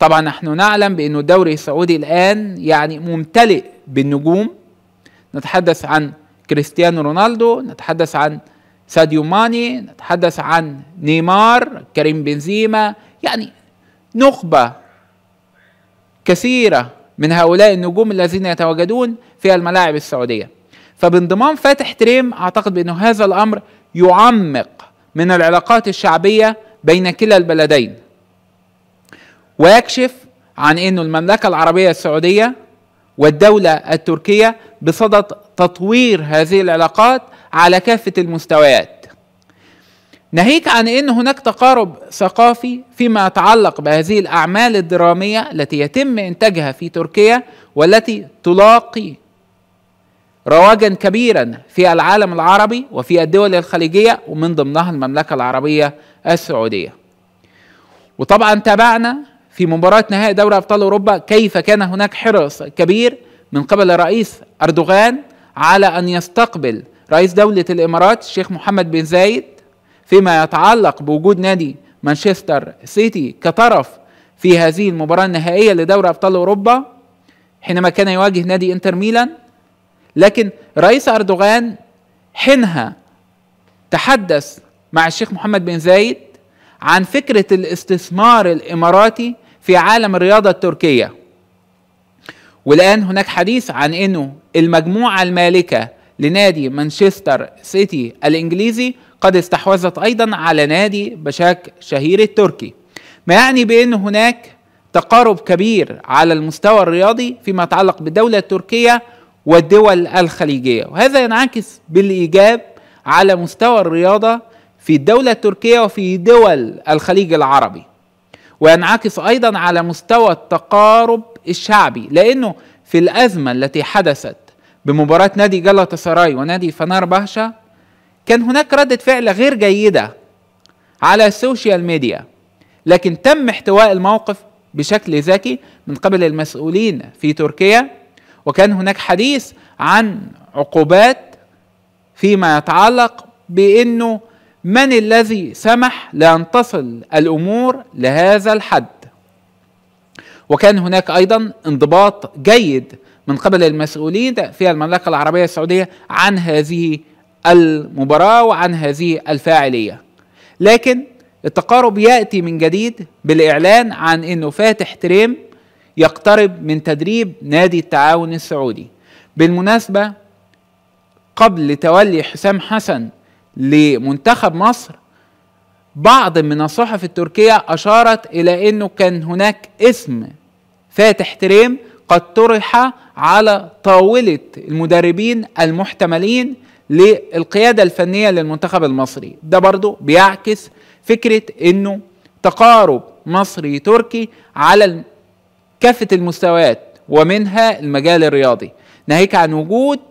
طبعا نحن نعلم بأن الدوري السعودي الآن يعني ممتلئ بالنجوم نتحدث عن كريستيانو رونالدو نتحدث عن ساديو ماني نتحدث عن نيمار كريم بنزيما يعني نخبة كثيرة من هؤلاء النجوم الذين يتواجدون في الملاعب السعودية فبانضمام فاتح تريم أعتقد بأنه هذا الأمر يعمق من العلاقات الشعبية بين كلا البلدين ويكشف عن انه المملكه العربيه السعوديه والدوله التركيه بصدد تطوير هذه العلاقات على كافه المستويات ناهيك عن ان هناك تقارب ثقافي فيما يتعلق بهذه الاعمال الدراميه التي يتم انتاجها في تركيا والتي تلاقي رواجا كبيرا في العالم العربي وفي الدول الخليجيه ومن ضمنها المملكه العربيه السعوديه. وطبعا تابعنا في مباراة نهائي دوري أبطال أوروبا كيف كان هناك حرص كبير من قبل الرئيس أردوغان على أن يستقبل رئيس دولة الإمارات الشيخ محمد بن زايد فيما يتعلق بوجود نادي مانشستر سيتي كطرف في هذه المباراة النهائية لدوري أبطال أوروبا حينما كان يواجه نادي إنتر ميلان لكن رئيس أردوغان حينها تحدث مع الشيخ محمد بن زايد عن فكره الاستثمار الاماراتي في عالم الرياضه التركيه والان هناك حديث عن انه المجموعه المالكه لنادي مانشستر سيتي الانجليزي قد استحوذت ايضا على نادي بشاك شهير التركي ما يعني بان هناك تقارب كبير على المستوى الرياضي فيما يتعلق بالدوله التركيه والدول الخليجيه وهذا ينعكس بالايجاب على مستوى الرياضه في الدولة التركية وفي دول الخليج العربي وينعكس أيضا على مستوى التقارب الشعبي لأنه في الأزمة التي حدثت بمباراة نادي جلطة سراي ونادي فنار بهشة كان هناك ردة فعل غير جيدة على السوشيال ميديا لكن تم احتواء الموقف بشكل ذكي من قبل المسؤولين في تركيا وكان هناك حديث عن عقوبات فيما يتعلق بانه من الذي سمح لأن تصل الأمور لهذا الحد وكان هناك أيضا انضباط جيد من قبل المسؤولين في المملكة العربية السعودية عن هذه المباراة وعن هذه الفاعلية لكن التقارب يأتي من جديد بالإعلان عن أنه فاتح تريم يقترب من تدريب نادي التعاون السعودي بالمناسبة قبل تولي حسام حسن لمنتخب مصر بعض من الصحف التركية أشارت إلى أنه كان هناك اسم فاتح تريم قد طرح على طاولة المدربين المحتملين للقيادة الفنية للمنتخب المصري ده برضو بيعكس فكرة أنه تقارب مصري تركي على كافة المستويات ومنها المجال الرياضي ناهيك عن وجود